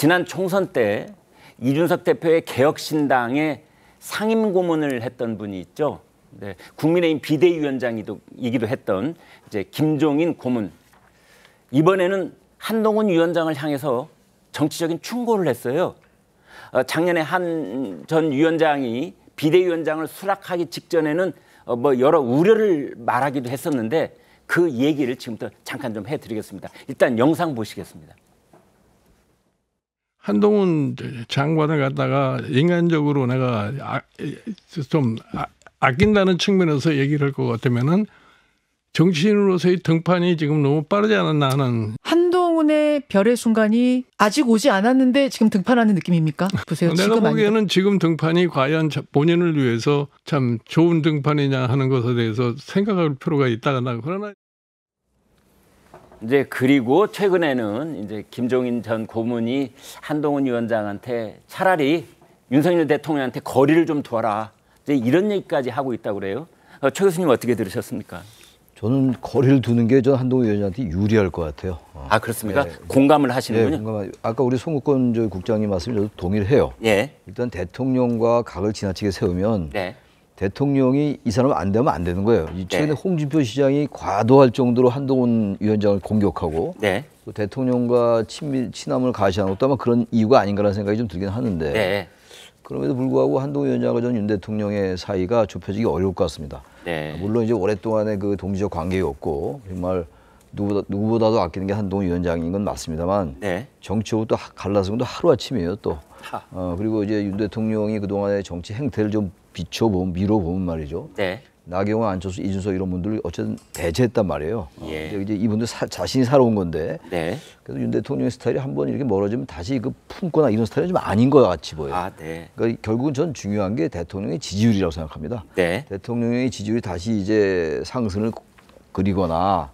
지난 총선 때 이준석 대표의 개혁신당에 상임 고문을 했던 분이 있죠. 네, 국민의힘 비대위원장이기도 했던 이제 김종인 고문. 이번에는 한동훈 위원장을 향해서 정치적인 충고를 했어요. 어, 작년에 한 전 위원장이 비대위원장을 수락하기 직전에는 어, 뭐 여러 우려를 말하기도 했었는데 그 얘기를 지금부터 잠깐 좀 해드리겠습니다. 일단 영상 보시겠습니다. 한동훈 장관을 갖다가 인간적으로 내가 아, 좀 아, 아낀다는 측면에서 얘기를 할 것 같으면은 정치인으로서의 등판이 지금 너무 빠르지 않았나 하는 한동훈의 별의 순간이 아직 오지 않았는데 지금 등판하는 느낌입니까? 보세요. 내가 지금 보기에는 아니다. 지금 등판이 과연 본인을 위해서 참 좋은 등판이냐 하는 것에 대해서 생각할 필요가 있다거나 그러나 이제 그리고 최근에는 이제 김종인 전 고문이 한동훈 위원장한테 차라리 윤석열 대통령한테 거리를 좀 둬라 이제 이런 얘기까지 하고 있다고 그래요. 어, 최 교수님 어떻게 들으셨습니까? 저는 거리를 두는 게 전 한동훈 위원장한테 유리할 것 같아요. 어. 아 그렇습니까? 예. 공감을 네, 하시는군요. 예, 공감. 아까 우리 송국권 국장님 말씀 저도 동의를 해요. 예. 일단 대통령과 각을 지나치게 세우면 네. 대통령이 이 사람 안 되면 안 되는 거예요. 최근에 네. 홍준표 시장이 과도할 정도로 한동훈 위원장을 공격하고 네. 또 대통령과 친밀, 친함을 가시하는 것도 아마 그런 이유가 아닌가라는 생각이 좀 들긴 하는데 네. 그럼에도 불구하고 한동훈 위원장과 전 윤 대통령의 사이가 좁혀지기 어려울 것 같습니다. 네. 물론 이제 오랫동안의 그 동지적 관계였고 정말 누구보다, 누구보다도 아끼는 게 한동훈 위원장인 건 맞습니다만 네. 정치하고 또 갈라서는 또 하루아침이에요 또. 어, 그리고 이제 윤 대통령이 그동안의 정치 행태를 좀 비춰보면 미뤄보면 말이죠. 네. 나경원, 안철수, 이준석 이런 분들을 어쨌든 대제했단 말이에요. 예. 어, 이제 이분들 사, 자신이 살아온 건데. 네. 그래서 윤 대통령의 스타일이 한 번 이렇게 멀어지면 다시 그 품거나 이런 스타일은 좀 아닌 것 같이 보여요. 아, 네. 그러니까 결국은 전 중요한 게 대통령의 지지율이라고 생각합니다. 네. 대통령의 지지율이 다시 이제 상승을 그리거나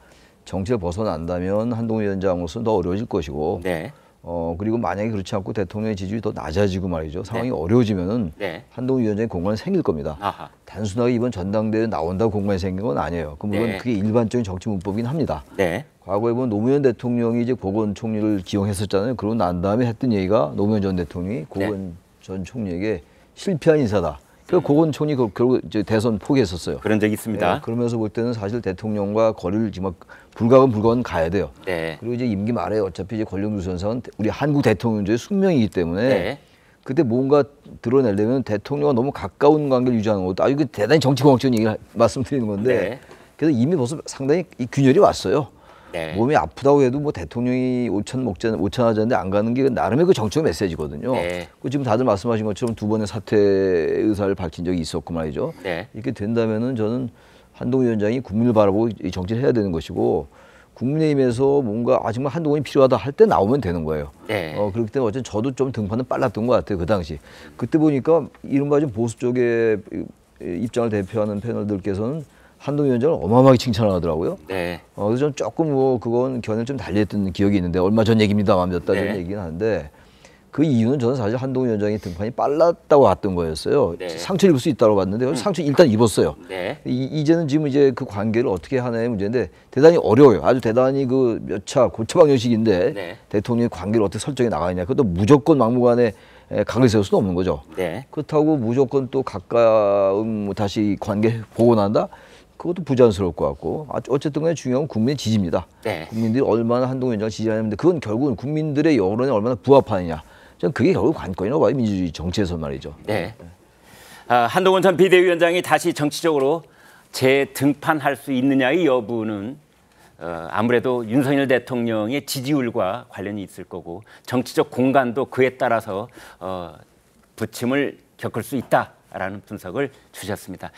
정치를 벗어난다면 한동훈 위원장으로서는 더 어려워질 것이고. 네. 어 그리고 만약에 그렇지 않고 대통령의 지지율이 더 낮아지고 말이죠 상황이 네. 어려워지면은 네. 한동훈 위원장의 공간이 생길 겁니다. 아하. 단순하게 이번 전당대회 나온다고 공간이 생긴 건 아니에요. 그 물론 네. 그게 일반적인 정치 문법이긴 합니다. 네. 과거에 보면 노무현 대통령이 이제 고건 총리를 기용했었잖아요. 그러고 난 다음에 했던 얘기가 노무현 전 대통령이 고건 네. 전 총리에게 실패한 인사다. 그 고건총리 그 결국 이제 대선 포기했었어요. 그런 적이 있습니다. 네, 그러면서 볼 때는 사실 대통령과 거리를 지금 불가은 불가은 가야 돼요. 네. 그리고 이제 임기 말에 어차피 이제 권력 누선상 우리 한국 대통령제의 숙명이기 때문에 네. 그때 뭔가 드러내려면 대통령과 너무 가까운 관계를 유지하는 것도 아 이게 그 대단히 정치 공학적인 얘기 말씀드리는 건데 네. 그래서 이미 벌써 상당히 이 균열이 왔어요. 네. 몸이 아프다고 해도 뭐 대통령이 5천 먹자 5천 하자는데 안 가는 게 나름의 그 정책 메시지거든요. 네. 그 지금 다들 말씀하신 것처럼 두 번의 사퇴 의사를 밝힌 적이 있었고 말이죠. 네. 이렇게 된다면은 저는 한동훈 위원장이 국민을 바라보고 이 정치를 해야 되는 것이고 국민의힘에서 뭔가 아 정말 한동훈이 필요하다 할 때 나오면 되는 거예요. 네. 어, 그렇기 때문에 어쨌든 저도 좀 등판은 빨랐던 것 같아요. 그 당시. 그때 보니까 이른바 좀 보수 쪽의 입장을 대표하는 패널들께서는 한동희 위원장을 어마어마하게 칭찬을 하더라고요. 네. 어, 그래서 전 조금 뭐 그건 견해를 좀 달리했던 기억이 있는데 얼마 전 얘기입니다만 몇달전 네. 얘기긴 하는데 그 이유는 저는 사실 한동희 위원장의 등판이 빨랐다고 봤던 거였어요. 네. 상처 입을 수 있다고 봤는데 음. 상처 일단 입었어요. 네. 이, 제는 지금 이제 그 관계를 어떻게 하나의 문제인데 대단히 어려워요. 아주 대단히 그 몇 차 고쳐 방정식인데 네. 대통령의 관계를 어떻게 설정해 나가느냐. 그것도 무조건 막무가내 각을 세울 수는 없는 거죠. 네. 그렇다고 무조건 또 가까운 뭐 다시 관계 복원한다. 그것도 부자연스러울 것 같고 아, 어쨌든 간에 중요한 건 국민의 지지입니다. 네. 국민들이 얼마나 한동훈 위원장 지지하는데 그건 결국은 국민들의 여론에 얼마나 부합하느냐. 전 그게 결국 관건이라고 봐요. 민주주의 정치에서 말이죠. 네. 아, 한동훈 전 비대위원장이 다시 정치적으로 재등판할 수 있느냐의 여부는 어, 아무래도 윤석열 대통령의 지지율과 관련이 있을 거고 정치적 공간도 그에 따라서 어, 부침을 겪을 수 있다라는 분석을 주셨습니다.